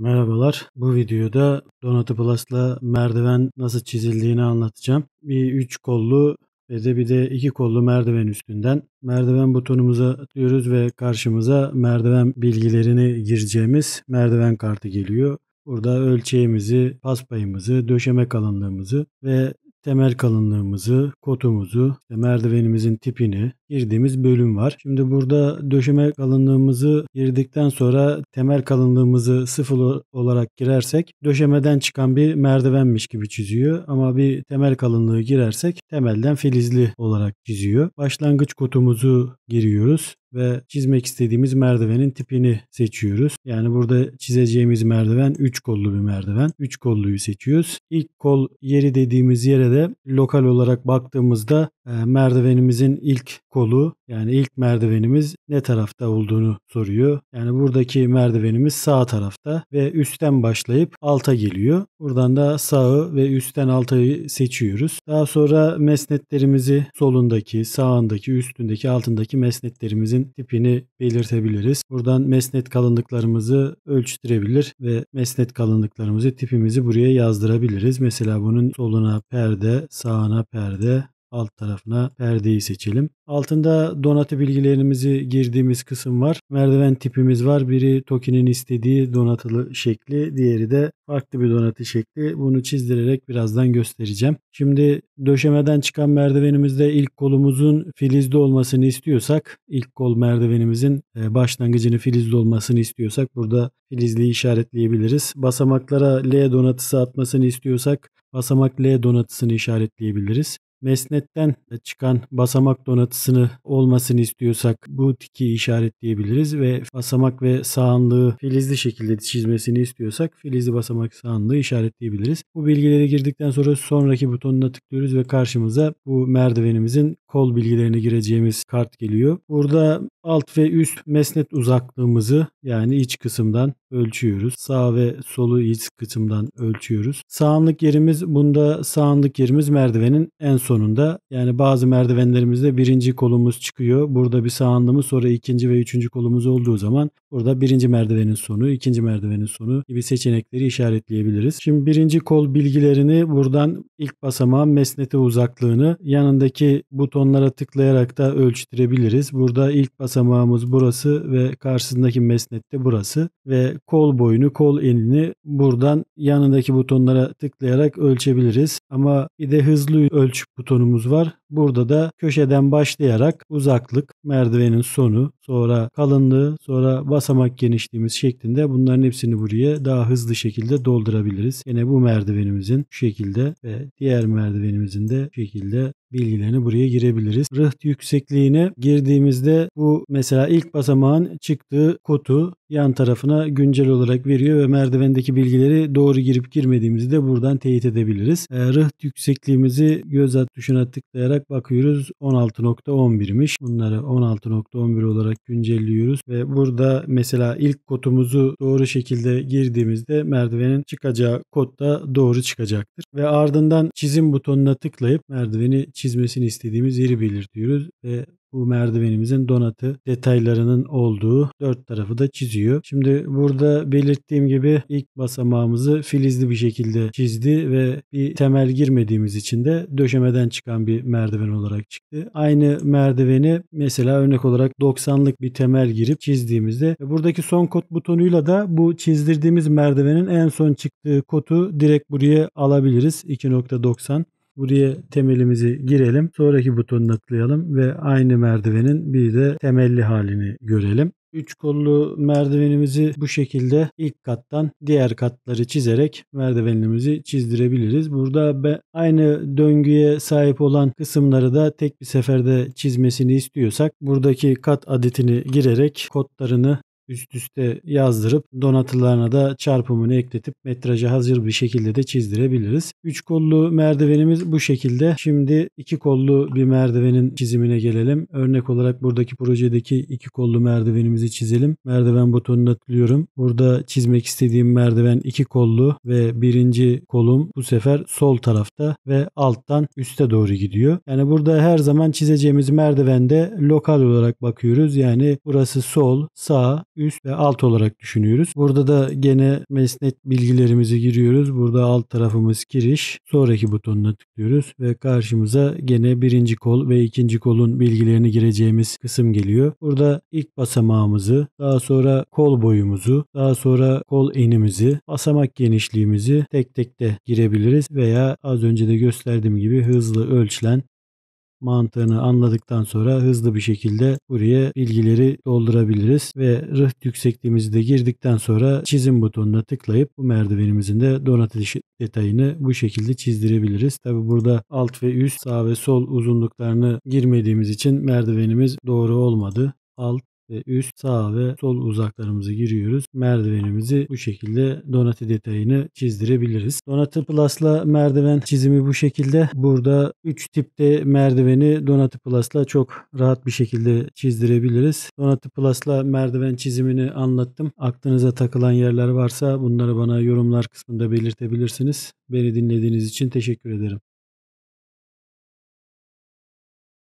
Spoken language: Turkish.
Merhabalar. Bu videoda Donato Plus'la merdiven nasıl çizildiğini anlatacağım. Bir 3 kollu ve de bir de 2 kollu merdiven üstünden merdiven butonumuza atlıyoruz ve karşımıza merdiven bilgilerini gireceğimiz merdiven kartı geliyor. Burada ölçeğimizi, paspayımızı, döşeme kalınlığımızı ve temel kalınlığımızı, kotumuzu, merdivenimizin tipini, girdiğimiz bölüm var. Şimdi burada döşeme kalınlığımızı girdikten sonra temel kalınlığımızı sıfır olarak girersek döşemeden çıkan bir merdivenmiş gibi çiziyor. Ama bir temel kalınlığı girersek temelden filizli olarak çiziyor. Başlangıç kutumuzu giriyoruz ve çizmek istediğimiz merdivenin tipini seçiyoruz. Yani burada çizeceğimiz merdiven 3 kollu bir merdiven. 3 kolluyu seçiyoruz. İlk kol yeri dediğimiz yere de lokal olarak baktığımızda ee, merdivenimizin ilk kolu yani ilk merdivenimiz ne tarafta olduğunu soruyor. Yani buradaki merdivenimiz sağ tarafta ve üstten başlayıp alta geliyor. Buradan da sağı ve üstten altayı seçiyoruz. Daha sonra mesnetlerimizi solundaki, sağındaki, üstündeki, altındaki mesnetlerimizin tipini belirtebiliriz. Buradan mesnet kalınlıklarımızı ölçtürebilir ve mesnet kalınlıklarımızı tipimizi buraya yazdırabiliriz. Mesela bunun soluna perde, sağına perde, alt tarafına perdeyi seçelim. Altında donatı bilgilerimizi girdiğimiz kısım var. Merdiven tipimiz var. Biri Toki'nin istediği donatılı şekli, diğeri de farklı bir donatı şekli. Bunu çizdirerek birazdan göstereceğim. Şimdi döşemeden çıkan merdivenimizde ilk kolumuzun filizli olmasını istiyorsak, ilk kol merdivenimizin e, başlangıcını filizli olmasını istiyorsak burada filizli işaretleyebiliriz. Basamaklara L donatısı atmasını istiyorsak basamak L donatısını işaretleyebiliriz. Mesnetten çıkan basamak donatısını olmasını istiyorsak bu tiki işaretleyebiliriz ve basamak ve sağanlığı filizli şekilde çizmesini istiyorsak filizli basamak sağanlığı işaretleyebiliriz. Bu bilgileri girdikten sonra sonraki butonuna tıklıyoruz ve karşımıza bu merdivenimizin kol bilgilerini gireceğimiz kart geliyor. Burada alt ve üst mesnet uzaklığımızı yani iç kısımdan ölçüyoruz. Sağ ve solu iç kısımdan ölçüyoruz. Sağanlık yerimiz bunda sağanlık yerimiz merdivenin en sonunda. Yani bazı merdivenlerimizde birinci kolumuz çıkıyor. Burada bir sağanlığımız sonra ikinci ve üçüncü kolumuz olduğu zaman Burada birinci merdivenin sonu, ikinci merdivenin sonu gibi seçenekleri işaretleyebiliriz. Şimdi birinci kol bilgilerini buradan ilk basamağın mesnete uzaklığını yanındaki butonlara tıklayarak da ölçtürebiliriz. Burada ilk basamağımız burası ve karşısındaki mesnette burası ve kol boyunu, kol enini buradan yanındaki butonlara tıklayarak ölçebiliriz. Ama bir de hızlı ölç butonumuz var. Burada da köşeden başlayarak uzaklık, merdivenin sonu, sonra kalınlığı, sonra basamak genişliğimiz şeklinde bunların hepsini buraya daha hızlı şekilde doldurabiliriz. Yine bu merdivenimizin şu şekilde ve diğer merdivenimizin de şekilde bilgilerini buraya girebiliriz. Rıht yüksekliğine girdiğimizde bu mesela ilk basamağın çıktığı kutu yan tarafına güncel olarak veriyor ve merdivendeki bilgileri doğru girip girmediğimizi de buradan teyit edebiliriz. E, rıht yüksekliğimizi göz at tuşuna tıklayarak bakıyoruz. 16.11'miş. Bunları 16.11 olarak güncelliyoruz ve burada mesela ilk kodumuzu doğru şekilde girdiğimizde merdivenin çıkacağı kod da doğru çıkacaktır. Ve ardından çizim butonuna tıklayıp merdiveni çizmesini istediğimiz yeri belirtiyoruz ve bu merdivenimizin donatı detaylarının olduğu dört tarafı da çiziyor. Şimdi burada belirttiğim gibi ilk basamağımızı filizli bir şekilde çizdi ve bir temel girmediğimiz için de döşemeden çıkan bir merdiven olarak çıktı. Aynı merdiveni mesela örnek olarak 90'lık bir temel girip çizdiğimizde buradaki son kod butonuyla da bu çizdirdiğimiz merdivenin en son çıktığı kodu direkt buraya alabiliriz 2.90. Buraya temelimizi girelim. Sonraki butonu tıklayalım ve aynı merdivenin bir de temelli halini görelim. Üç kollu merdivenimizi bu şekilde ilk kattan diğer katları çizerek merdivenimizi çizdirebiliriz. Burada aynı döngüye sahip olan kısımları da tek bir seferde çizmesini istiyorsak buradaki kat adetini girerek kodlarını üst üste yazdırıp donatılarına da çarpımını ekletip metraja hazır bir şekilde de çizdirebiliriz. 3 kollu merdivenimiz bu şekilde. Şimdi 2 kollu bir merdivenin çizimine gelelim. Örnek olarak buradaki projedeki 2 kollu merdivenimizi çizelim. Merdiven butonuna tıklıyorum. Burada çizmek istediğim merdiven 2 kollu ve birinci kolum bu sefer sol tarafta ve alttan üste doğru gidiyor. Yani burada her zaman çizeceğimiz merdivende lokal olarak bakıyoruz. Yani burası sol, sağ, üst ve alt olarak düşünüyoruz. Burada da gene mesnet bilgilerimizi giriyoruz. Burada alt tarafımız giriş. Sonraki butonuna tıklıyoruz ve karşımıza gene birinci kol ve ikinci kolun bilgilerini gireceğimiz kısım geliyor. Burada ilk basamağımızı, daha sonra kol boyumuzu, daha sonra kol enimizi, basamak genişliğimizi tek tek de girebiliriz veya az önce de gösterdiğim gibi hızlı ölçülen mantığını anladıktan sonra hızlı bir şekilde buraya bilgileri doldurabiliriz ve rıht yüksekliğimizi de girdikten sonra çizim butonuna tıklayıp bu merdivenimizin de donatılış detayını bu şekilde çizdirebiliriz. Tabi burada alt ve üst sağ ve sol uzunluklarını girmediğimiz için merdivenimiz doğru olmadı. Alt ve üst sağ ve sol uzaklarımızı giriyoruz. Merdivenimizi bu şekilde donatı detayını çizdirebiliriz. Donatı Plus'la merdiven çizimi bu şekilde. Burada 3 tipte merdiveni Donatı Plus'la çok rahat bir şekilde çizdirebiliriz. Donatı Plus'la merdiven çizimini anlattım. Aklınıza takılan yerler varsa bunları bana yorumlar kısmında belirtebilirsiniz. Beni dinlediğiniz için teşekkür ederim.